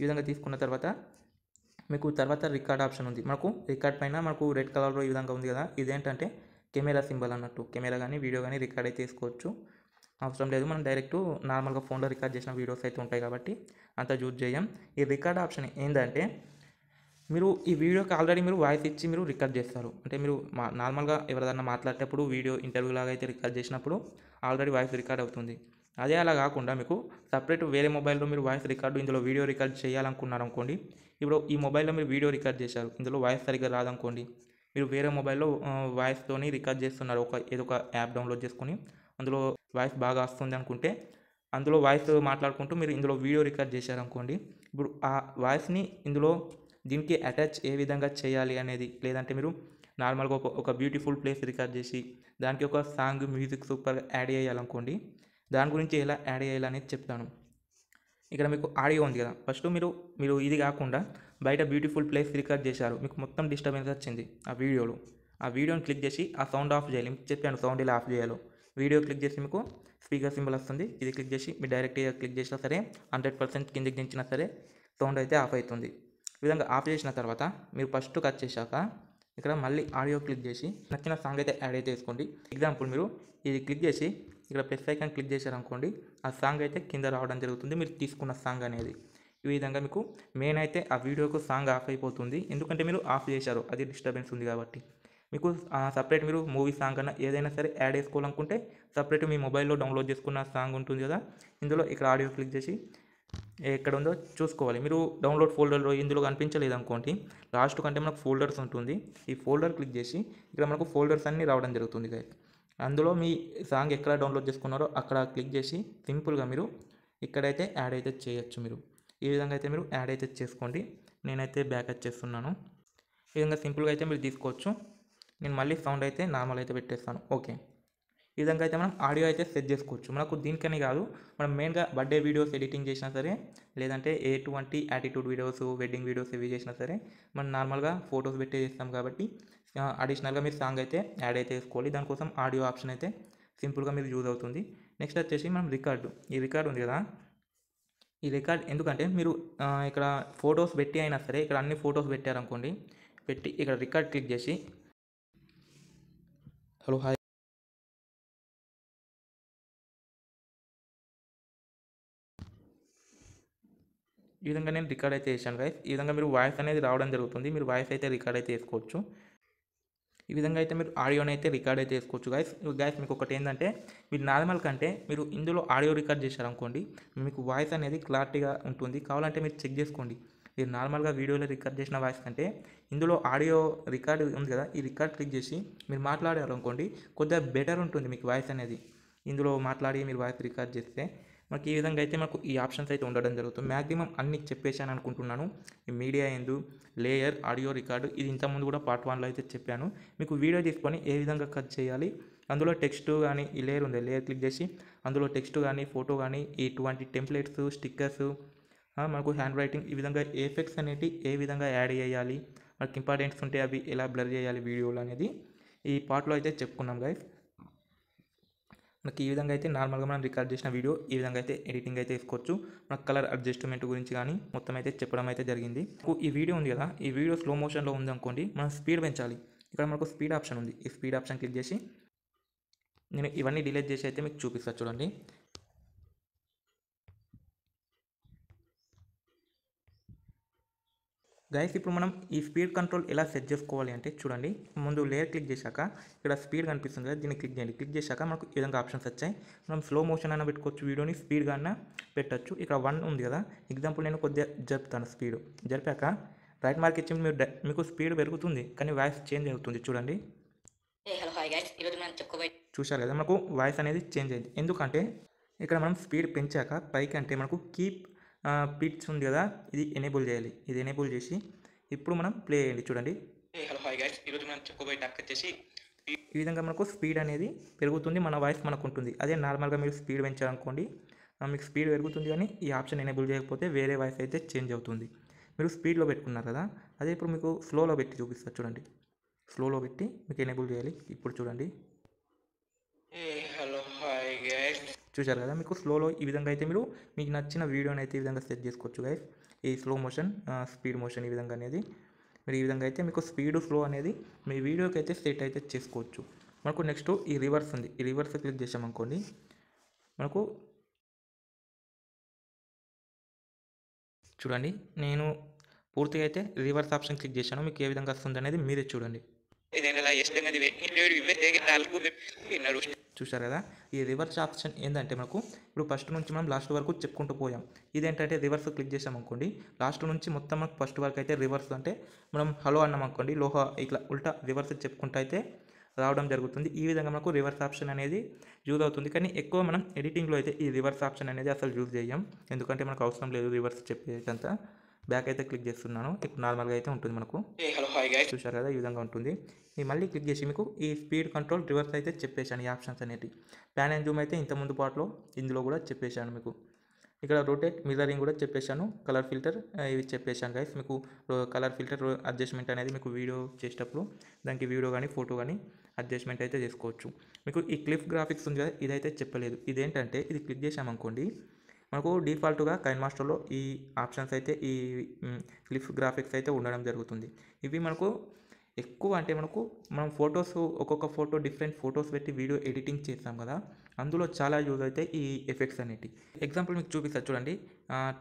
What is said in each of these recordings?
ఈ విధంగా తీసుకున్న తర్వాత మీకు తర్వాత రికార్డ్ ఆప్షన్ ఉంది మనకు రికార్డ్ పైన మనకు రెడ్ కలర్లో ఈ విధంగా ఉంది కదా ఇదేంటంటే కెమెరా సింబల్ అన్నట్టు కెమెరా కానీ వీడియో కానీ రికార్డ్ అయితే తీసుకోవచ్చు అవసరం లేదు మనం డైరెక్ట్ నార్మల్గా ఫోన్లో రికార్డ్ చేసిన వీడియోస్ అయితే ఉంటాయి కాబట్టి అంత చూజ్ చేయం ఈ రికార్డ్ ఆప్షన్ ఏంటంటే మీరు ఈ వీడియోకి ఆల్రెడీ మీరు వాయిస్ ఇచ్చి మీరు రికార్డ్ చేస్తారు అంటే మీరు మా నార్మల్గా ఎవరిదన్నా మాట్లాడేటప్పుడు వీడియో ఇంటర్వ్యూ లాగా అయితే రికార్డ్ చేసినప్పుడు ఆల్రెడీ వాయిస్ రికార్డ్ అవుతుంది అదే అలా కాకుండా మీకు సపరేట్ వేరే మొబైల్లో మీరు వాయిస్ రికార్డు ఇందులో వీడియో రికార్డ్ చేయాలనుకున్నారు అనుకోండి ఇప్పుడు ఈ మొబైల్లో మీరు వీడియో రికార్డ్ చేశారు ఇందులో వాయిస్ సరిగ్గా రాదనుకోండి మీరు వేరే మొబైల్లో వాయిస్తోని రికార్డ్ చేస్తున్నారు ఒక ఏదో ఒక యాప్ డౌన్లోడ్ చేసుకుని అందులో వాయిస్ బాగా వస్తుంది అనుకుంటే అందులో వాయిస్ మాట్లాడుకుంటూ మీరు ఇందులో వీడియో రికార్డ్ చేశారనుకోండి ఇప్పుడు ఆ వాయిస్ని ఇందులో దీనికి అటాచ్ ఏ విధంగా చేయాలి అనేది లేదంటే మీరు నార్మల్గా ఒక ఒక బ్యూటిఫుల్ ప్లేస్ రికార్డ్ చేసి దానికి ఒక సాంగ్ మ్యూజిక్ సూపర్ యాడ్ చేయాలనుకోండి దాని గురించి ఎలా యాడ్ చేయాలి అనేది చెప్తాను ఇక్కడ మీకు ఆడియో ఉంది కదా ఫస్ట్ మీరు మీరు ఇది కాకుండా బయట బ్యూటిఫుల్ ప్లేస్ రికార్డ్ చేశారు మీకు మొత్తం డిస్టర్బెన్స్ వచ్చింది ఆ వీడియోలో ఆ వీడియోని క్లిక్ చేసి ఆ సౌండ్ ఆఫ్ చేయాలి చెప్పాను సౌండ్ ఇలా ఆఫ్ చేయాలి వీడియో క్లిక్ చేసి మీకు స్పీకర్ సింబల్ వస్తుంది ఇది క్లిక్ చేసి మీరు డైరెక్ట్గా క్లిక్ చేసినా సరే హండ్రెడ్ పర్సెంట్ కిందకి దించినా సరే సౌండ్ అయితే ఆఫ్ అవుతుంది ఈ విధంగా ఆఫ్ చేసిన తర్వాత మీరు ఫస్ట్ కట్ చేశాక ఇక్కడ మళ్ళీ ఆడియో క్లిక్ చేసి నచ్చిన సాంగ్ అయితే యాడ్ అయితే వేసుకోండి ఎగ్జాంపుల్ మీరు ఇది క్లిక్ చేసి ఇక్కడ ప్లస్ ఐకాన్ క్లిక్ చేశారనుకోండి ఆ సాంగ్ అయితే కింద రావడం జరుగుతుంది మీరు తీసుకున్న సాంగ్ అనేది ఈ విధంగా మీకు మెయిన్ అయితే ఆ వీడియోకు సాంగ్ ఆఫ్ అయిపోతుంది ఎందుకంటే మీరు ఆఫ్ చేశారు అది డిస్టర్బెన్స్ ఉంది కాబట్టి మీకు సపరేట్ మీరు మూవీ సాంగ్ అన్న ఏదైనా సరే యాడ్ చేసుకోవాలనుకుంటే సపరేట్ మీ మొబైల్లో డౌన్లోడ్ చేసుకున్న సాంగ్ ఉంటుంది కదా ఇందులో ఇక్కడ ఆడియో క్లిక్ చేసి ఎక్కడ ఉందో చూసుకోవాలి మీరు డౌన్లోడ్ ఫోల్డర్లో ఇందులో కనిపించలేదు అనుకోండి లాస్ట్ కంటే మనకు ఫోల్డర్స్ ఉంటుంది ఈ ఫోల్డర్ క్లిక్ చేసి ఇక్కడ మనకు ఫోల్డర్స్ అన్నీ రావడం జరుగుతుంది అందులో మీ సాంగ్ ఎక్కడ డౌన్లోడ్ చేసుకున్నారో అక్కడ క్లిక్ చేసి సింపుల్గా మీరు ఇక్కడైతే యాడ్ అయితే చేయొచ్చు మీరు ఈ విధంగా అయితే మీరు యాడ్ అయితే చేసుకోండి నేనైతే బ్యాక్ చేస్తున్నాను ఈ విధంగా సింపుల్గా అయితే మీరు తీసుకోవచ్చు నేను మళ్ళీ సౌండ్ అయితే నార్మల్ అయితే పెట్టేస్తాను ఓకే ఈ విధంగా అయితే మనం ఆడియో అయితే సెట్ చేసుకోవచ్చు మనకు దీనికని కాదు మనం మెయిన్గా బర్త్డే వీడియోస్ ఎడిటింగ్ చేసినా సరే లేదంటే ఎటువంటి యాటిట్యూడ్ వీడియోస్ వెడ్డింగ్ వీడియోస్ ఇవి చేసినా సరే మనం నార్మల్గా ఫొటోస్ పెట్టే చేస్తాం కాబట్టి అడిషనల్గా మీరు సాంగ్ అయితే యాడ్ అయితే చేసుకోవాలి దానికోసం ఆడియో ఆప్షన్ అయితే సింపుల్గా మీరు యూజ్ అవుతుంది నెక్స్ట్ వచ్చేసి మనం రికార్డు ఈ రికార్డు ఉంది కదా ఈ రికార్డ్ ఎందుకంటే మీరు ఇక్కడ ఫొటోస్ పెట్టి అయినా సరే ఇక్కడ అన్ని ఫొటోస్ పెట్టారనుకోండి పెట్టి ఇక్కడ రికార్డ్ క్లిక్ చేసి హలో హాయ్ ఈ విధంగా నేను రికార్డ్ అయితే చేశాను గైస్ ఈ విధంగా మీరు వాయిస్ అనేది రావడం జరుగుతుంది మీరు వాయిస్ అయితే రికార్డ్ అయితే చేసుకోవచ్చు ఈ విధంగా అయితే మీరు ఆడియోని అయితే రికార్డ్ అయితే చేసుకోవచ్చు గాయస్ గాయస్ మీకు ఒకటి ఏంటంటే మీరు నార్మల్ కంటే మీరు ఇందులో ఆడియో రికార్డ్ చేశారనుకోండి మీకు వాయిస్ అనేది క్లారిటీగా ఉంటుంది కావాలంటే మీరు చెక్ చేసుకోండి మీరు నార్మల్గా వీడియోలో రికార్డ్ చేసిన వాయిస్ కంటే ఇందులో ఆడియో రికార్డ్ ఉంది కదా ఈ రికార్డ్ క్లిక్ చేసి మీరు మాట్లాడారనుకోండి కొద్దిగా బెటర్ ఉంటుంది మీకు వాయిస్ అనేది ఇందులో మాట్లాడి మీరు వాయిస్ రికార్డ్ చేస్తే మనకి ఈ విధంగా అయితే మనకు ఈ ఆప్షన్స్ అయితే ఉండడం జరుగుతుంది మ్యాక్సిమం అన్ని చెప్పేశాను అనుకుంటున్నాను ఈ మీడియా ఎందు లేయర్ ఆడియో రికార్డు ఇది ఇంతకుముందు కూడా పార్ట్ వన్లో అయితే చెప్పాను మీకు వీడియో తీసుకొని ఏ విధంగా కట్ చేయాలి అందులో టెక్స్ట్ కానీ ఈ లేయర్ ఉంది లేయర్ క్లిక్ చేసి అందులో టెక్స్ట్ కానీ ఫోటో కానీ ఇటువంటి టెంప్లెట్స్ స్టిక్కర్స్ మనకు హ్యాండ్ రైటింగ్ ఈ విధంగా ఎఫెక్ట్స్ అనేవి ఏ విధంగా యాడ్ చేయాలి మనకి ఇంపార్టెంట్స్ ఉంటే అవి ఎలా బ్లర్ చేయాలి వీడియోలు అనేది ఈ పార్ట్లో అయితే చెప్పుకున్నాం గైస్ మనకి ఈ విధంగా అయితే నార్మల్గా మనం రికార్డ్ చేసిన వీడియో ఈ విధంగా అయితే ఎడిటింగ్ అయితే వేసుకోవచ్చు మనకు కలర్ అడ్జస్ట్మెంట్ గురించి కానీ మొత్తం అయితే చెప్పడం అయితే జరిగింది ఈ వీడియో ఉంది కదా ఈ వీడియో స్లో మోషన్లో ఉందనుకోండి మనం స్పీడ్ పెంచాలి ఇక్కడ మనకు స్పీడ్ ఆప్షన్ ఉంది ఈ స్పీడ్ ఆప్షన్ క్లిక్ చేసి నేను ఇవన్నీ డిలీట్ చేసి అయితే మీకు చూపిస్తాను చూడండి గైస్ ఇప్పుడు మనం ఈ స్పీడ్ కంట్రోల్ ఎలా సెట్ చేసుకోవాలి అంటే చూడండి ముందు లేయర్ క్లిక్ చేశాక ఇక్కడ స్పీడ్ కనిపిస్తుంది కదా దీన్ని క్లిక్ చేయండి క్లిక్ చేశాక మనకు ఈ విధంగా ఆప్షన్స్ వచ్చాయి మనం స్లో మోషన్ అయినా పెట్టుకోవచ్చు వీడియోని స్పీడ్గా అయినా పెట్టచ్చు ఇక్కడ వన్ ఉంది కదా ఎగ్జాంపుల్ నేను కొద్దిగా జరుపుతాను స్పీడ్ జరిపాక రైట్ మార్క్ ఇచ్చి మీరు మీకు స్పీడ్ పెరుగుతుంది కానీ వాయిస్ చేంజ్ అవుతుంది చూడండి చూసారు కదా మనకు వాయిస్ అనేది చేంజ్ అయింది ఎందుకంటే ఇక్కడ మనం స్పీడ్ పెంచాక పైకి అంటే మనకు కీప్ పిట్స్ ఉంది కదా ఇది ఎనేబుల్ చేయాలి ఇది ఎనేబుల్ చేసి ఇప్పుడు మనం ప్లే చేయండి చూడండి హలో హాయ్ గైస్ ఈరోజు మనం చెప్పుకోబోయే టాక్ వచ్చేసి ఈ విధంగా మనకు స్పీడ్ అనేది పెరుగుతుంది మన వాయిస్ మనకు ఉంటుంది అదే నార్మల్గా మీరు స్పీడ్ పెంచాలనుకోండి మీకు స్పీడ్ పెరుగుతుంది కానీ ఈ ఆప్షన్ ఎనేబుల్ చేయకపోతే వేరే వాయిస్ అయితే చేంజ్ అవుతుంది మీరు స్పీడ్లో పెట్టుకున్నారు కదా అదే ఇప్పుడు మీకు స్లోలో పెట్టి చూపిస్తారు చూడండి స్లోలో పెట్టి మీకు ఎనేబుల్ చేయాలి ఇప్పుడు చూడండి చూశారు కదా మీకు స్లోలో ఈ విధంగా అయితే మీరు మీకు నచ్చిన వీడియోని అయితే ఈ విధంగా సెట్ చేసుకోవచ్చు గైస్ ఈ స్లో మోషన్ స్పీడ్ మోషన్ ఈ విధంగా అనేది మీరు ఈ విధంగా అయితే మీకు స్పీడ్ స్లో అనేది మీ వీడియోకి అయితే సెట్ అయితే చేసుకోవచ్చు మనకు నెక్స్ట్ ఈ రివర్స్ ఉంది ఈ రివర్స్ క్లిక్ చేసామనుకోండి మనకు చూడండి నేను పూర్తిగా అయితే రివర్స్ ఆప్షన్ క్లిక్ చేశాను మీకు ఏ విధంగా వస్తుంది అనేది మీరే చూడండి చూశారు కదా ఈ రివర్స్ ఆప్షన్ ఏంటంటే మనకు ఇప్పుడు ఫస్ట్ నుంచి మనం లాస్ట్ వరకు చెప్పుకుంటూ పోయాం ఇదేంటంటే రివర్స్ క్లిక్ చేసాం అనుకోండి లాస్ట్ నుంచి మొత్తం మనకు ఫస్ట్ వరకు అయితే రివర్స్ అంటే మనం హలో అన్నాం అనుకోండి లోహ ఇట్లా ఉల్టా రివర్స్ చెప్పుకుంటూ అయితే రావడం జరుగుతుంది ఈ విధంగా మనకు రివర్స్ ఆప్షన్ అనేది యూజ్ అవుతుంది కానీ ఎక్కువ మనం ఎడిటింగ్లో అయితే ఈ రివర్స్ ఆప్షన్ అనేది అసలు యూజ్ చేయం ఎందుకంటే మనకు అవసరం లేదు రివర్స్ చెప్పేటంతా బ్యాక్ అయితే క్లిక్ చేస్తున్నాను ఇప్పుడు నార్మల్గా అయితే ఉంటుంది మనకు చూశారు కదా ఈ విధంగా ఉంటుంది ఈ మళ్ళీ క్లిక్ చేసి మీకు ఈ స్పీడ్ కంట్రోల్ రివర్స్ అయితే చెప్పేశాను ఈ ఆప్షన్స్ అనేవి ప్యాన్ అండ్ జూమ్ అయితే ఇంత ముందు పాటలో ఇందులో కూడా చెప్పేశాను మీకు ఇక్కడ రొటేట్ మిజరింగ్ కూడా చెప్పేశాను కలర్ ఫిల్టర్ ఇవి చెప్పేశాను గైస్ మీకు కలర్ ఫిల్టర్ అడ్జస్ట్మెంట్ అనేది మీకు వీడియో చేసేటప్పుడు దానికి వీడియో కానీ ఫోటో కానీ అడ్జస్ట్మెంట్ అయితే చేసుకోవచ్చు మీకు ఈ క్లిఫ్ గ్రాఫిక్స్ ఉంది కదా ఇదైతే చెప్పలేదు ఇదేంటంటే ఇది క్లిక్ చేసామనుకోండి మనకు డీఫాల్ట్గా కైన్ మాస్టర్లో ఈ ఆప్షన్స్ అయితే ఈ క్లిఫ్ గ్రాఫిక్స్ అయితే ఉండడం జరుగుతుంది ఇవి మనకు ఎక్కువ అంటే మనకు మనం ఫొటోస్ ఒక్కొక్క ఫోటో డిఫరెంట్ ఫొటోస్ పెట్టి వీడియో ఎడిటింగ్ చేస్తాం కదా అందులో చాలా యూజ్ అయితే ఈ ఎఫెక్ట్స్ అనేటి ఎగ్జాంపుల్ మీకు చూపిస్తారు చూడండి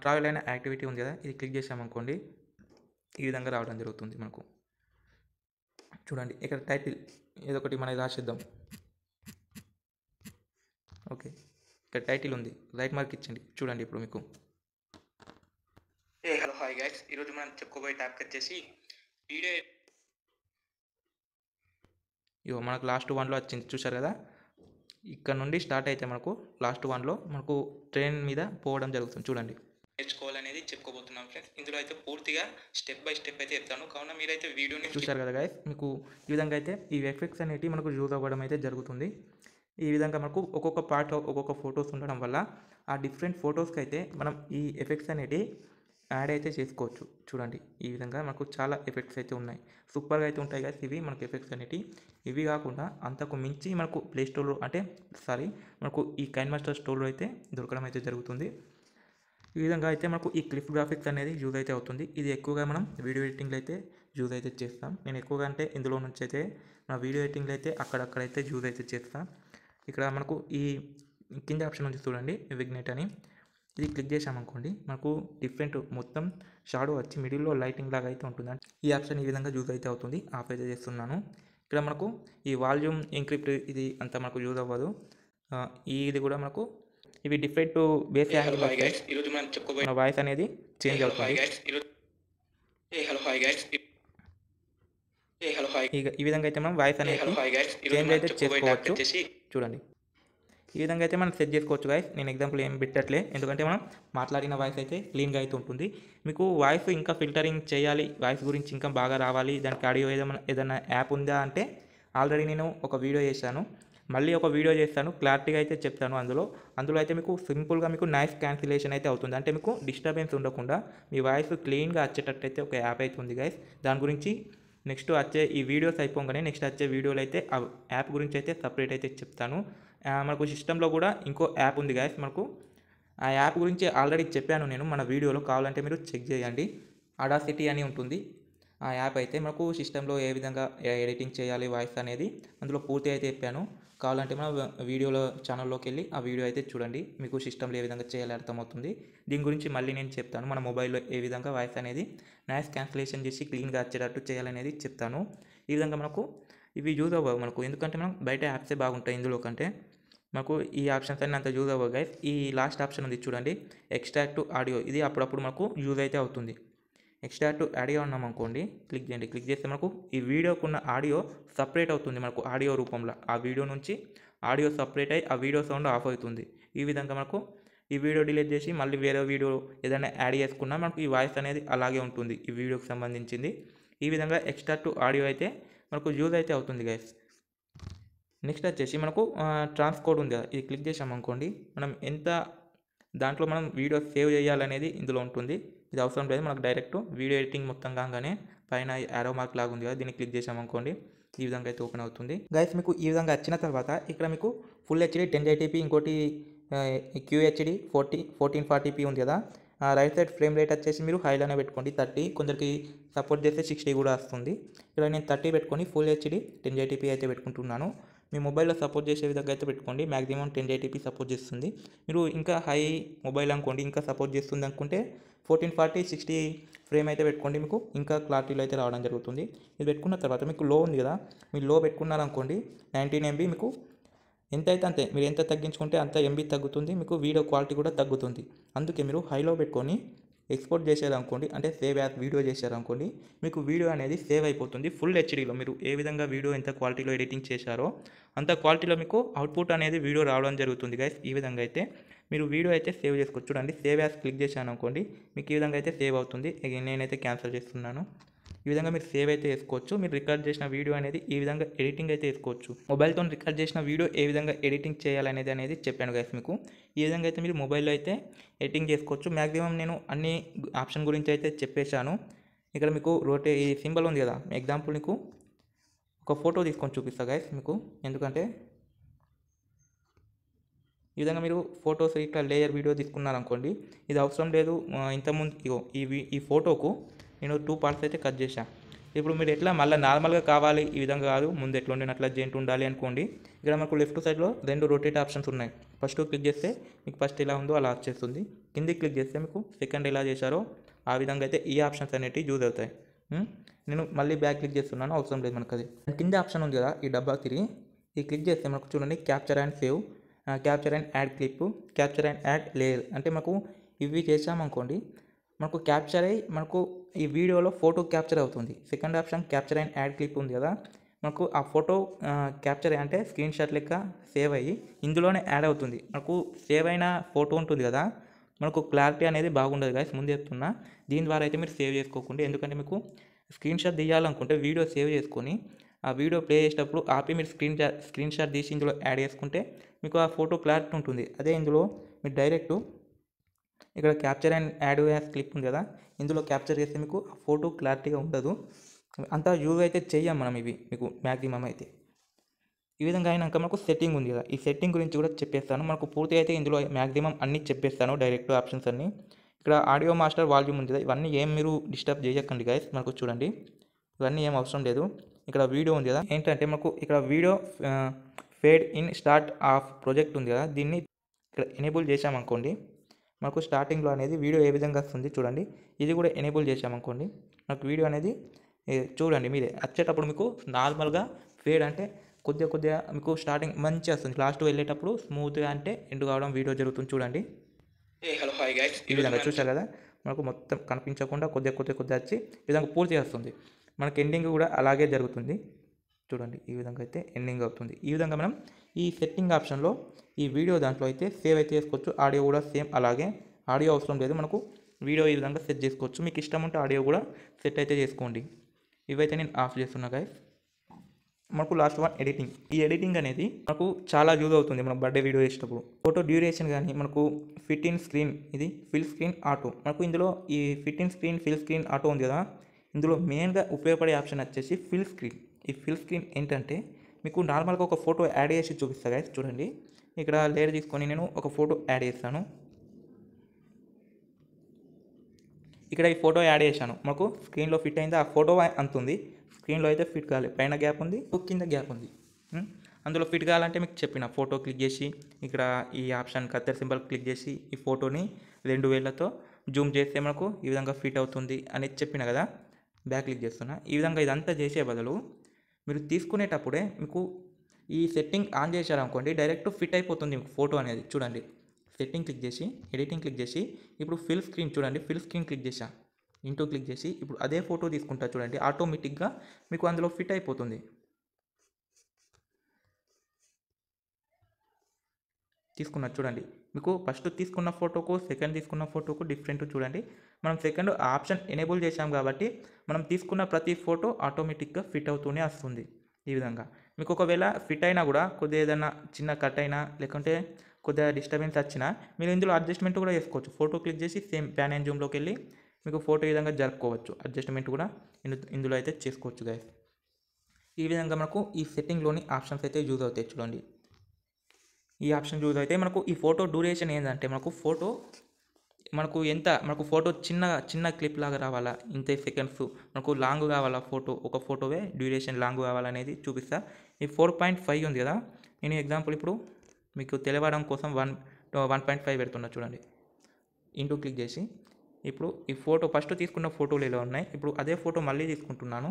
ట్రావెల్ అయిన యాక్టివిటీ ఉంది కదా ఇది క్లిక్ చేసామనుకోండి ఈ విధంగా రావడం జరుగుతుంది మనకు చూడండి ఇక్కడ టైటిల్ ఏదో ఒకటి మనం రాసిద్దాం ఓకే ఇక్కడ టైటిల్ ఉంది రైట్ మార్క్ ఇచ్చండి చూడండి ఇప్పుడు మీకు ఏ హలో హాయ్ గైస్ ఈరోజు మనం చెప్పుకోబోయే టాపిక్ వచ్చేసి ఇవో మనకు లాస్ట్ వన్లో వచ్చింది చూసారు కదా ఇక్కడ నుండి స్టార్ట్ అయితే మనకు లాస్ట్ వన్లో మనకు ట్రైన్ మీద పోవడం జరుగుతుంది చూడండి నేర్చుకోవాలనేది చెప్పుకోబోతున్నాం ఫ్రెండ్స్ ఇందులో అయితే పూర్తిగా స్టెప్ బై స్టెప్ అయితే చెప్తాను కావున మీరైతే వీడియోని చూసారు కదా గాయస్ మీకు ఈ విధంగా అయితే ఈ ఎఫెక్ట్స్ అనేవి మనకు యూజ్ అవ్వడం అయితే జరుగుతుంది ఈ విధంగా మనకు ఒక్కొక్క పార్ట్లో ఒక్కొక్క ఫొటోస్ ఉండడం వల్ల ఆ డిఫరెంట్ ఫొటోస్కి అయితే మనం ఈ ఎఫెక్ట్స్ అనేటివి యాడ్ అయితే చేసుకోవచ్చు చూడండి ఈ విధంగా మనకు చాలా ఎఫెక్ట్స్ అయితే ఉన్నాయి సూపర్గా అయితే ఉంటాయి కదా ఇవి మనకు ఎఫెక్ట్స్ అనేటివి ఇవి కాకుండా అంతకు మించి మనకు ప్లే స్టోర్లో అంటే సారీ మనకు ఈ కైన్ మాస్టర్ స్టోర్లో అయితే దొరకడం అయితే జరుగుతుంది ఈ విధంగా అయితే మనకు ఈ క్లిప్ గ్రాఫిక్స్ అనేది యూజ్ అయితే అవుతుంది ఇది ఎక్కువగా మనం వీడియో ఎడిటింగ్లో అయితే యూజ్ అయితే చేస్తాం నేను ఎక్కువగా అంటే ఇందులో నుంచి అయితే మన వీడియో ఎడిటింగ్లో అయితే అక్కడక్కడైతే యూజ్ అయితే చేస్తాను ఇక్కడ మనకు ఈ కింద ఆప్షన్ ఉంది చూడండి విగ్నెట్ అని ఇది క్లిక్ చేసామనుకోండి మనకు డిఫరెంట్ మొత్తం షాడో వచ్చి మిడిల్లో లైటింగ్ లాగా అయితే ఉంటుందండి ఈ ఆప్షన్ ఈ విధంగా యూజ్ అయితే అవుతుంది ఆఫ్ అయితే చేస్తున్నాను ఇక్కడ మనకు ఈ వాల్యూమ్ ఎంక్రిప్ట్ ఇది అంతా మనకు యూజ్ అవ్వదు ఇది కూడా మనకు ఇవి డిఫరెంట్ బేస్ వాయిస్ అనేది చేంజ్ అవుతుంది హలో హాయ్ గైస్ ఈ విధంగా అయితే మనం వాయిస్ అనేది చేంజ్ అయితే చేసుకోవచ్చు చూడండి ఈ విధంగా అయితే మనం సెట్ చేసుకోవచ్చు వాయిస్ నేను ఎగ్జాంపుల్ ఏం పెట్టట్లే ఎందుకంటే మనం మాట్లాడిన వాయిస్ అయితే క్లీన్గా అయితే ఉంటుంది మీకు వాయిస్ ఇంకా ఫిల్టరింగ్ చేయాలి వాయిస్ గురించి ఇంకా బాగా రావాలి దానికి ఆడియో ఏదైనా ఏదైనా యాప్ ఉందా అంటే ఆల్రెడీ నేను ఒక వీడియో చేశాను మళ్ళీ ఒక వీడియో చేస్తాను క్లారిటీగా అయితే చెప్తాను అందులో అందులో అయితే మీకు సింపుల్గా మీకు నాయిస్ క్యాన్సిలేషన్ అయితే అవుతుంది అంటే మీకు డిస్టర్బెన్స్ ఉండకుండా మీ వాయిస్ క్లీన్గా వచ్చేటట్టు అయితే ఒక యాప్ అయితే ఉంది గైస్ దాని గురించి నెక్స్ట్ వచ్చే ఈ వీడియోస్ అయిపోగానే నెక్స్ట్ వచ్చే వీడియోలు అయితే ఆ యాప్ గురించి అయితే సపరేట్ అయితే చెప్తాను మనకు సిస్టంలో కూడా ఇంకో యాప్ ఉంది గాయస్ మనకు ఆ యాప్ గురించి ఆల్రెడీ చెప్పాను నేను మన వీడియోలో కావాలంటే మీరు చెక్ చేయండి అడాసిటీ అని ఉంటుంది ఆ యాప్ అయితే మనకు సిస్టంలో ఏ విధంగా ఎడిటింగ్ చేయాలి వాయిస్ అనేది అందులో పూర్తి అయితే చెప్పాను కావాలంటే మనం వీడియోలో ఛానల్లోకి వెళ్ళి ఆ వీడియో అయితే చూడండి మీకు సిస్టంలో ఏ విధంగా చేయాలి అర్థమవుతుంది దీని గురించి మళ్ళీ నేను చెప్తాను మన మొబైల్లో ఏ విధంగా వాయిస్ అనేది నాయిస్ క్యాన్సిలేషన్ చేసి క్లీన్గా వచ్చేటట్టు చేయాలనేది చెప్తాను ఈ విధంగా మనకు ఇవి యూజ్ అవ్వవు మనకు ఎందుకంటే మనం బయట యాప్సే బాగుంటాయి ఇందులో కంటే మనకు ఈ ఆప్షన్స్ అన్నీ అంత యూజ్ అవ్వవు గైస్ ఈ లాస్ట్ ఆప్షన్ ఉంది చూడండి ఎక్స్ట్రాక్ట్ ఆడియో ఇది అప్పుడప్పుడు మనకు యూజ్ అయితే అవుతుంది నెక్స్ట్ టు ఆడియో అన్నాం అనుకోండి క్లిక్ చేయండి క్లిక్ చేస్తే మనకు ఈ వీడియోకు ఉన్న ఆడియో సపరేట్ అవుతుంది మనకు ఆడియో రూపంలో ఆ వీడియో నుంచి ఆడియో సపరేట్ అయ్యి ఆ వీడియో సౌండ్ ఆఫ్ అవుతుంది ఈ విధంగా మనకు ఈ వీడియో డిలీట్ చేసి మళ్ళీ వేరే వీడియో ఏదైనా యాడ్ చేసుకున్నా మనకు ఈ వాయిస్ అనేది అలాగే ఉంటుంది ఈ వీడియోకి సంబంధించింది ఈ విధంగా ఎక్స్ట్రా టు ఆడియో అయితే మనకు యూజ్ అయితే అవుతుంది గైస్ నెక్స్ట్ వచ్చేసి మనకు ట్రాన్స్కోడ్ ఉంది కదా ఇది క్లిక్ అనుకోండి మనం ఎంత దాంట్లో మనం వీడియో సేవ్ చేయాలనేది ఇందులో ఉంటుంది ఇది అవసరం లేదు మనకు డైరెక్ట్ వీడియో ఎడిటింగ్ మొత్తం కాగానే పైన యారో మార్క్ లాగా ఉంది కదా దీన్ని క్లిక్ చేసామనుకోండి ఈ విధంగా అయితే ఓపెన్ అవుతుంది గైస్ మీకు ఈ విధంగా వచ్చిన తర్వాత ఇక్కడ మీకు ఫుల్ హెచ్డి టెన్ జైటీపీ ఇంకోటి క్యూహెచ్డి ఫోర్టీ ఫోర్టీన్ ఫార్టీపీ ఉంది కదా రైట్ సైడ్ ఫ్రేమ్ రేట్ వచ్చేసి మీరు హైలోనే పెట్టుకోండి థర్టీ కొందరికి సపోర్ట్ చేస్తే సిక్స్టీ కూడా వస్తుంది ఇక్కడ నేను థర్టీ పెట్టుకొని ఫుల్ హెచ్డి టెన్ జైటీపీ అయితే పెట్టుకుంటున్నాను మీ మొబైల్లో సపోర్ట్ చేసే విధంగా అయితే పెట్టుకోండి మ్యాక్సిమం టెన్ ఎయిటీపీ సపోర్ట్ చేస్తుంది మీరు ఇంకా హై మొబైల్ అనుకోండి ఇంకా సపోర్ట్ చేస్తుంది అనుకుంటే ఫోర్టీన్ ఫార్టీ సిక్స్టీ ఫ్రేమ్ అయితే పెట్టుకోండి మీకు ఇంకా క్లారిటీలో అయితే రావడం జరుగుతుంది ఇది పెట్టుకున్న తర్వాత మీకు లో ఉంది కదా మీరు లో పెట్టుకున్నారనుకోండి నైన్టీన్ ఎంబీ మీకు ఎంత అయితే అంతే మీరు ఎంత తగ్గించుకుంటే అంత ఎంబీ తగ్గుతుంది మీకు వీడియో క్వాలిటీ కూడా తగ్గుతుంది అందుకే మీరు హైలో పెట్టుకొని ఎక్స్పోర్ట్ చేశారనుకోండి అంటే సేవ్ యాప్ వీడియో చేశారనుకోండి మీకు వీడియో అనేది సేవ్ అయిపోతుంది ఫుల్ హెచ్డీలో మీరు ఏ విధంగా వీడియో ఎంత క్వాలిటీలో ఎడిటింగ్ చేశారో అంత క్వాలిటీలో మీకు అవుట్పుట్ అనేది వీడియో రావడం జరుగుతుంది గైస్ ఈ విధంగా అయితే మీరు వీడియో అయితే సేవ్ చేసుకోవచ్చు చూడండి సేవ్ యాప్ క్లిక్ చేశాను అనుకోండి మీకు ఈ విధంగా అయితే సేవ్ అవుతుంది నేనైతే క్యాన్సిల్ చేస్తున్నాను ఈ విధంగా మీరు సేవ్ అయితే చేసుకోవచ్చు మీరు రికార్డ్ చేసిన వీడియో అనేది ఈ విధంగా ఎడిటింగ్ అయితే చేసుకోవచ్చు మొబైల్తో రికార్డ్ చేసిన వీడియో ఏ విధంగా ఎడిటింగ్ చేయాలనేది అనేది చెప్పాను గైస్ మీకు ఈ విధంగా అయితే మీరు మొబైల్లో అయితే ఎడిటింగ్ చేసుకోవచ్చు మ్యాక్సిమం నేను అన్ని ఆప్షన్ గురించి అయితే చెప్పేశాను ఇక్కడ మీకు రోటే ఈ సింబల్ ఉంది కదా ఎగ్జాంపుల్ మీకు ఒక ఫోటో తీసుకొని చూపిస్తా గైస్ మీకు ఎందుకంటే ఈ విధంగా మీరు ఫొటోస్ ఇట్లా లేయర్ వీడియో తీసుకున్నారనుకోండి ఇది అవసరం లేదు ఇంతకుముందు ఈ ఈ ఫోటోకు నేను టూ పార్ట్స్ అయితే కట్ చేశాను ఇప్పుడు మీరు ఎట్లా మళ్ళీ నార్మల్గా కావాలి ఈ విధంగా కాదు ముందు ఎట్లా ఉండే అట్లా జెంట్ ఉండాలి అనుకోండి ఇక్కడ మనకు లెఫ్ట్ సైడ్లో రెండు రొటేట్ ఆప్షన్స్ ఉన్నాయి ఫస్ట్ క్లిక్ చేస్తే మీకు ఫస్ట్ ఎలా ఉందో అలా వచ్చేస్తుంది కింది క్లిక్ చేస్తే మీకు సెకండ్ ఎలా చేశారో ఆ విధంగా అయితే ఈ ఆప్షన్స్ అనేవి యూజ్ అవుతాయి నేను మళ్ళీ బ్యాక్ క్లిక్ చేస్తున్నాను అవసరం లేదు మనకు అది కింద ఆప్షన్ ఉంది కదా ఈ డబ్బా తిరిగి ఈ క్లిక్ చేస్తే మనకు చూడండి capture and save capture and add clip capture and add layer అంటే మనకు ఇవి చేసామనుకోండి మనకు క్యాప్చర్ అయ్యి మనకు ఈ వీడియోలో ఫోటో క్యాప్చర్ అవుతుంది second option capture and add clip ఉంది కదా మనకు ఆ ఫోటో క్యాప్చర్ అంటే స్క్రీన్ షాట్ లెక్క సేవ్ అయ్యి ఇందులోనే యాడ్ అవుతుంది మనకు సేవ్ అయిన ఫోటో ఉంటుంది కదా మనకు క్లారిటీ అనేది బాగుండదు కదా ముందు చెప్తున్నా దీని ద్వారా అయితే మీరు సేవ్ చేసుకోకుండా ఎందుకంటే మీకు స్క్రీన్ షాట్ తీయాలనుకుంటే వీడియో సేవ్ చేసుకొని ఆ వీడియో ప్లే చేసేటప్పుడు ఆపి మీరు స్క్రీన్ స్క్రీన్ షాట్ తీసి ఇందులో యాడ్ చేసుకుంటే మీకు ఆ ఫోటో క్లారిటీ ఉంటుంది అదే ఇందులో మీరు డైరెక్ట్ ఇక్కడ capture and add as click ఉంది కదా ఇందులో క్యాప్చర్ చేస్తే మీకు ఫోటో క్లారిటీగా ఉండదు అంత యూజ్ అయితే చేయం మనం ఇవి మీకు మ్యాక్సిమం అయితే ఈ విధంగా అయినాక మనకు సెట్టింగ్ ఉంది కదా ఈ సెట్టింగ్ గురించి కూడా చెప్పేస్తాను మనకు పూర్తి అయితే ఇందులో మ్యాక్సిమం అన్నీ చెప్పేస్తాను డైరెక్ట్ ఆప్షన్స్ అన్ని ఇక్కడ ఆడియో మాస్టర్ వాల్యూమ్ ఉంది కదా ఇవన్నీ ఏం మీరు డిస్టర్బ్ చేయకండి గాయస్ మనకు చూడండి ఇవన్నీ ఏం అవసరం లేదు ఇక్కడ వీడియో ఉంది కదా ఏంటంటే మనకు ఇక్కడ video fade in start of project ఉంది కదా దీన్ని ఇక్కడ ఎనేబుల్ చేసామనుకోండి మనకు స్టార్టింగ్లో అనేది వీడియో ఏ విధంగా వస్తుంది చూడండి ఇది కూడా ఎనేబుల్ చేసామనుకోండి మనకు వీడియో అనేది చూడండి మీరే వచ్చేటప్పుడు మీకు నార్మల్గా ఫేడ్ అంటే కొద్దిగా కొద్దిగా మీకు స్టార్టింగ్ మంచిగా వస్తుంది లాస్ట్ వెళ్ళేటప్పుడు స్మూత్గా అంటే ఎండు కావడం వీడియో జరుగుతుంది చూడండి హలో హాయ్ ఈ విధంగా చూసారు కదా మనకు మొత్తం కనిపించకుండా కొద్దిగా కొద్దిగా కొద్దిగా వచ్చి ఈ విధంగా పూర్తి వస్తుంది మనకి ఎండింగ్ కూడా అలాగే జరుగుతుంది చూడండి ఈ విధంగా అయితే ఎండింగ్ అవుతుంది ఈ విధంగా మనం ఈ సెట్టింగ్ ఆప్షన్లో ఈ వీడియో దాంట్లో అయితే సేవ్ అయితే చేసుకోవచ్చు ఆడియో కూడా సేమ్ అలాగే ఆడియో అవసరం లేదు మనకు వీడియో ఈ విధంగా సెట్ చేసుకోవచ్చు మీకు ఇష్టం ఉంటే ఆడియో కూడా సెట్ అయితే చేసుకోండి ఇవైతే నేను ఆఫ్ చేస్తున్నా గైస్ మనకు లాస్ట్ వన్ ఎడిటింగ్ ఈ ఎడిటింగ్ అనేది మనకు చాలా యూజ్ అవుతుంది మన బర్త్డే వీడియో చేసేటప్పుడు ఫోటో డ్యూరేషన్ కానీ మనకు ఫిట్ ఇన్ స్క్రీన్ ఇది ఫిల్ స్క్రీన్ ఆటో మనకు ఇందులో ఈ fit in screen fill screen auto ఉంది కదా ఇందులో మెయిన్గా ఉపయోగపడే ఆప్షన్ వచ్చేసి ఫిల్ స్క్రీన్ ఈ ఫిల్ స్క్రీన్ ఏంటంటే మీకు నార్మల్గా ఒక ఫోటో యాడ్ చేసి చూపిస్తా కదా చూడండి ఇక్కడ లేయర్ తీసుకొని నేను ఒక ఫోటో యాడ్ చేస్తాను ఇక్కడ ఈ ఫోటో యాడ్ చేశాను మాకు స్క్రీన్లో ఫిట్ అయింది ఆ ఫోటో అంతుంది స్క్రీన్లో అయితే ఫిట్ కావాలి పైన గ్యాప్ ఉంది కింద గ్యాప్ ఉంది అందులో ఫిట్ కావాలంటే మీకు చెప్పిన ఫోటో క్లిక్ చేసి ఇక్కడ ఈ ఆప్షన్ కత్తెర సింబల్ క్లిక్ చేసి ఈ ఫోటోని రెండు వేలతో జూమ్ చేస్తే మనకు ఈ విధంగా ఫిట్ అవుతుంది అనేది చెప్పిన కదా బ్యాక్ క్లిక్ చేస్తున్నా ఈ విధంగా ఇదంతా చేసే బదులు మీరు తీసుకునేటప్పుడే మీకు ఈ సెట్టింగ్ ఆన్ చేశారనుకోండి డైరెక్ట్ ఫిట్ అయిపోతుంది మీకు ఫోటో అనేది చూడండి సెట్టింగ్ క్లిక్ చేసి ఎడిటింగ్ క్లిక్ చేసి ఇప్పుడు ఫిల్ స్క్రీన్ చూడండి ఫిల్ స్క్రీన్ క్లిక్ చేసా ఇంటూ క్లిక్ చేసి ఇప్పుడు అదే ఫోటో తీసుకుంటా చూడండి ఆటోమేటిక్గా మీకు అందులో ఫిట్ అయిపోతుంది తీసుకున్నారు చూడండి మీకు ఫస్ట్ తీసుకున్న ఫోటోకు సెకండ్ తీసుకున్న ఫోటోకు డిఫరెంట్ చూడండి మనం సెకండ్ ఆప్షన్ ఎనేబుల్ చేశాం కాబట్టి మనం తీసుకున్న ప్రతి ఫోటో ఆటోమేటిక్గా ఫిట్ అవుతూనే వస్తుంది ఈ విధంగా మీకు ఒకవేళ ఫిట్ అయినా కూడా కొద్దిగా ఏదైనా చిన్న కట్ అయినా లేకుంటే కొద్దిగా డిస్టర్బెన్స్ వచ్చినా మీరు ఇందులో అడ్జస్ట్మెంట్ కూడా చేసుకోవచ్చు ఫోటో క్లిక్ చేసి సేమ్ ప్యాన్ అండ్ జూమ్లోకి వెళ్ళి మీకు ఫోటో ఈ విధంగా జరుపుకోవచ్చు అడ్జస్ట్మెంట్ కూడా ఇందులో అయితే చేసుకోవచ్చు గాయస్ ఈ విధంగా మనకు ఈ సెట్టింగ్లోని ఆప్షన్స్ అయితే యూజ్ అవుతాయి చూడండి ఈ ఆప్షన్ చూస్ అయితే మనకు ఈ ఫోటో డ్యూరేషన్ ఏంటంటే మనకు ఫోటో మనకు ఎంత మనకు ఫోటో చిన్న చిన్న క్లిప్ లాగా రావాలా ఇంత సెకండ్స్ మనకు లాంగ్ కావాలా ఫోటో ఒక ఫోటోవే డ్యూరేషన్ లాంగ్ కావాలనేది చూపిస్తా ఈ ఫోర్ పాయింట్ ఫైవ్ ఉంది కదా నేను ఎగ్జాంపుల్ ఇప్పుడు మీకు తెలియడం కోసం వన్ వన్ పాయింట్ ఫైవ్ పెడుతున్నా చూడండి ఇంటూ క్లిక్ చేసి ఇప్పుడు ఈ ఫోటో ఫస్ట్ తీసుకున్న ఫోటోలు ఇలా ఉన్నాయి ఇప్పుడు అదే ఫోటో మళ్ళీ తీసుకుంటున్నాను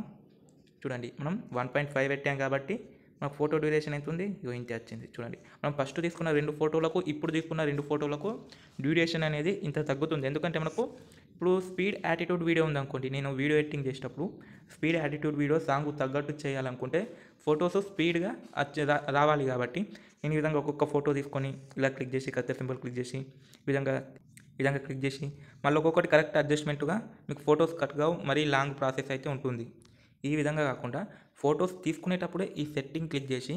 చూడండి మనం వన్ పాయింట్ ఫైవ్ పెట్టాం కాబట్టి మనకు ఫోటో డ్యూరేషన్ ఎంత ఉంది ఇగో ఇంత వచ్చింది చూడండి మనం ఫస్ట్ తీసుకున్న రెండు ఫోటోలకు ఇప్పుడు తీసుకున్న రెండు ఫోటోలకు డ్యూరేషన్ అనేది ఇంత తగ్గుతుంది ఎందుకంటే మనకు ఇప్పుడు స్పీడ్ యాటిట్యూడ్ వీడియో ఉందనుకోండి నేను వీడియో ఎడిటింగ్ చేసేటప్పుడు స్పీడ్ యాటిట్యూడ్ వీడియో సాంగ్ తగ్గట్టు చేయాలనుకుంటే ఫొటోస్ స్పీడ్గా వచ్చే రావాలి కాబట్టి నేను ఈ విధంగా ఒక్కొక్క ఫోటో తీసుకొని ఇలా క్లిక్ చేసి కత్తి సింపుల్ క్లిక్ చేసి విధంగా విధంగా క్లిక్ చేసి మళ్ళీ ఒక్కొక్కటి కరెక్ట్ అడ్జస్ట్మెంట్గా మీకు ఫొటోస్ కట్గా మరీ లాంగ్ ప్రాసెస్ అయితే ఉంటుంది ఈ విధంగా కాకుండా ఫొటోస్ తీసుకునేటప్పుడే ఈ సెట్టింగ్ క్లిక్ చేసి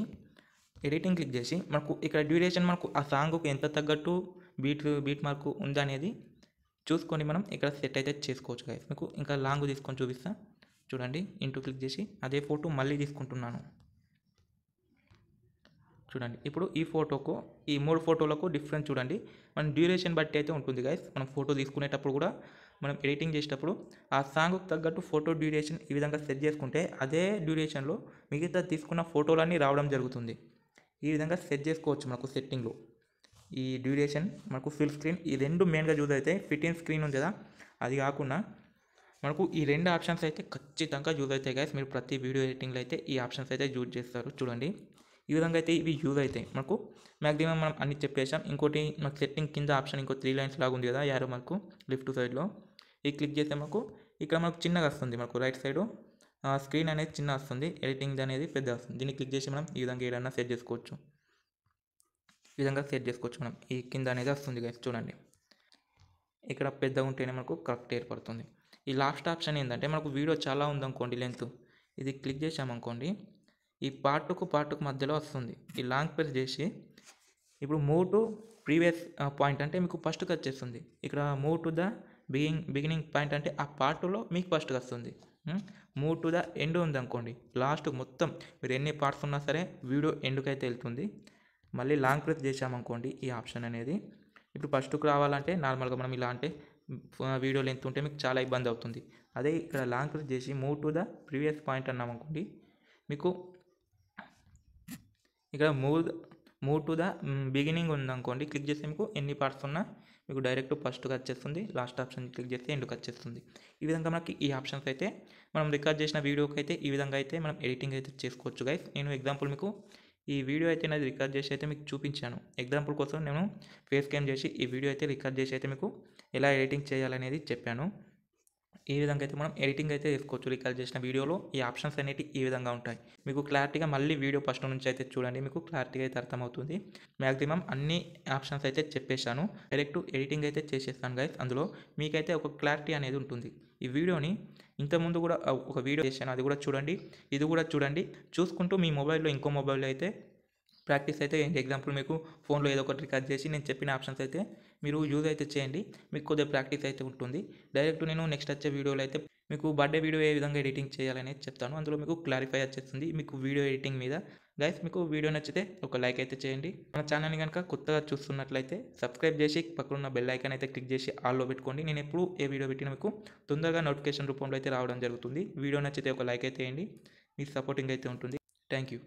ఎడిటింగ్ క్లిక్ చేసి మనకు ఇక్కడ డ్యూరేషన్ మనకు ఆ సాంగ్కు ఎంత తగ్గట్టు బీట్ బీట్ మార్కు అనేది చూసుకొని మనం ఇక్కడ సెట్ అయితే చేసుకోవచ్చు గైస్ మీకు ఇంకా లాంగ్ తీసుకొని చూపిస్తా చూడండి ఇంటూ క్లిక్ చేసి అదే ఫోటో మళ్ళీ తీసుకుంటున్నాను చూడండి ఇప్పుడు ఈ ఫోటోకు ఈ మూడు ఫోటోలకు డిఫరెన్స్ చూడండి మన డ్యూరేషన్ బట్టి అయితే ఉంటుంది గైస్ మనం ఫోటో తీసుకునేటప్పుడు కూడా మనం ఎడిటింగ్ చేసేటప్పుడు ఆ సాంగ్కు తగ్గట్టు ఫోటో డ్యూరేషన్ ఈ విధంగా సెట్ చేసుకుంటే అదే డ్యూరేషన్లో మిగతా తీసుకున్న ఫోటోలన్నీ రావడం జరుగుతుంది ఈ విధంగా సెట్ చేసుకోవచ్చు మనకు సెట్టింగ్లో ఈ డ్యూరేషన్ మనకు ఫుల్ స్క్రీన్ ఈ రెండు మెయిన్గా చూస్ అయితే ఫిట్టింగ్ స్క్రీన్ ఉంది కదా అది కాకుండా మనకు ఈ రెండు ఆప్షన్స్ అయితే ఖచ్చితంగా యూజ్ అవుతాయి గైస్ మీరు ప్రతి వీడియో ఎడిటింగ్లో అయితే ఈ ఆప్షన్స్ అయితే యూజ్ చేస్తారు చూడండి ఈ విధంగా అయితే ఇవి యూజ్ అవుతాయి మనకు మ్యాక్సిమం మనం అన్ని చెప్పేసాం ఇంకోటి మనకు సెట్టింగ్ కింద ఆప్షన్ ఇంకో త్రీ లైన్స్ లాగా ఉంది కదా యారో మనకు లెఫ్ట్ సైడ్లో ఈ క్లిక్ చేస్తే మనకు ఇక్కడ మనకు చిన్నగా వస్తుంది మనకు రైట్ సైడ్ స్క్రీన్ అనేది చిన్న వస్తుంది ఎడిటింగ్ అనేది పెద్ద వస్తుంది దీన్ని క్లిక్ చేసి మనం ఈ విధంగా ఏదైనా సెట్ చేసుకోవచ్చు ఈ విధంగా సెట్ చేసుకోవచ్చు మనం ఈ కింద అనేది వస్తుంది కదా చూడండి ఇక్కడ పెద్ద ఉంటేనే మనకు కరెక్ట్ ఏర్పడుతుంది ఈ లాస్ట్ ఆప్షన్ ఏంటంటే మనకు వీడియో చాలా ఉందనుకోండి లెంత్ ఇది క్లిక్ చేసామనుకోండి ఈ పార్ట్కు పార్ట్కు మధ్యలో వస్తుంది ఈ లాంగ్ ప్రెస్ చేసి ఇప్పుడు మూవ్ టు ప్రీవియస్ పాయింట్ అంటే మీకు ఫస్ట్కి వచ్చేస్తుంది ఇక్కడ move to the beginning beginning point అంటే ఆ పార్ట్లో మీకు ఫస్ట్కి వస్తుంది మూవ్ టు ద ఎండ్ అనుకోండి లాస్ట్ మొత్తం మీరు ఎన్ని పార్ట్స్ ఉన్నా సరే వీడియో ఎండుకైతే వెళ్తుంది మళ్ళీ లాంగ్ ప్రెస్ చేసామనుకోండి ఈ ఆప్షన్ అనేది ఇప్పుడు ఫస్ట్కు రావాలంటే నార్మల్గా మనం ఇలా అంటే వీడియో లెంత్ ఉంటే మీకు చాలా ఇబ్బంది అవుతుంది అదే ఇక్కడ లాంగ్ ప్రెస్ చేసి move to the previous point అన్నామనుకోండి మీకు ఇక్కడ move move to the beginning ఉందనుకోండి క్లిక్ చేస్తే మీకు ఎన్ని పార్ట్స్ ఉన్నా మీకు డైరెక్ట్ ఫస్ట్గా వచ్చేస్తుంది లాస్ట్ ఆప్షన్ క్లిక్ చేస్తే ఎండుకు వచ్చేస్తుంది ఈ విధంగా మనకి ఈ ఆప్షన్స్ అయితే మనం రికార్డ్ చేసిన వీడియోకి అయితే ఈ విధంగా అయితే మనం ఎడిటింగ్ అయితే చేసుకోవచ్చు గైస్ నేను ఎగ్జాంపుల్ మీకు ఈ వీడియో అయితే నాది రికార్డ్ చేసి అయితే మీకు చూపించాను ఎగ్జాంపుల్ కోసం నేను ఫేస్ క్యామ్ చేసి ఈ వీడియో అయితే రికార్డ్ చేసి అయితే మీకు ఎలా ఎడిటింగ్ చేయాలనేది చెప్పాను ఈ విధంగా అయితే మనం ఎడిటింగ్ అయితే చేసుకోవచ్చు రికార్డ్ చేసిన వీడియోలో ఈ ఆప్షన్స్ అనేవి ఈ విధంగా ఉంటాయి మీకు క్లారిటీగా మళ్ళీ వీడియో ఫస్ట్ నుంచి అయితే చూడండి మీకు క్లారిటీగా అయితే అర్థమవుతుంది మ్యాక్సిమం అన్ని ఆప్షన్స్ అయితే చెప్పేశాను డైరెక్ట్ ఎడిటింగ్ అయితే చేసేస్తాను గైస్ అందులో మీకైతే ఒక క్లారిటీ అనేది ఉంటుంది ఈ వీడియోని ఇంతకుముందు కూడా ఒక వీడియో చేశాను అది కూడా చూడండి ఇది కూడా చూడండి చూసుకుంటూ మీ మొబైల్లో ఇంకో మొబైల్లో అయితే ప్రాక్టీస్ అయితే ఎగ్జాంపుల్ మీకు ఫోన్లో ఏదో ఒకటి రికార్డ్ చేసి నేను చెప్పిన ఆప్షన్స్ అయితే మీరు యూజ్ అయితే చేయండి మీకు కొద్దిగా ప్రాక్టీస్ అయితే ఉంటుంది డైరెక్ట్ నేను నెక్స్ట్ వచ్చే వీడియోలో అయితే మీకు బర్త్డే వీడియో ఏ విధంగా ఎడిటింగ్ చేయాలనేది చెప్తాను అందులో మీకు క్లారిఫై వచ్చేస్తుంది మీకు వీడియో ఎడిటింగ్ మీద గైస్ మీకు వీడియో నచ్చితే ఒక లైక్ అయితే చేయండి మన ఛానల్ని కనుక కొత్తగా చూస్తున్నట్లయితే సబ్స్క్రైబ్ చేసి పక్కనున్న బెల్ ఐకాన్ అయితే క్లిక్ చేసి ఆల్లో పెట్టుకోండి నేను ఎప్పుడు ఏ వీడియో పెట్టినా మీకు తొందరగా నోటిఫికేషన్ రూపంలో అయితే రావడం జరుగుతుంది వీడియో నచ్చితే ఒక లైక్ అయితే వేయండి మీ సపోర్టింగ్ అయితే ఉంటుంది థ్యాంక్ యూ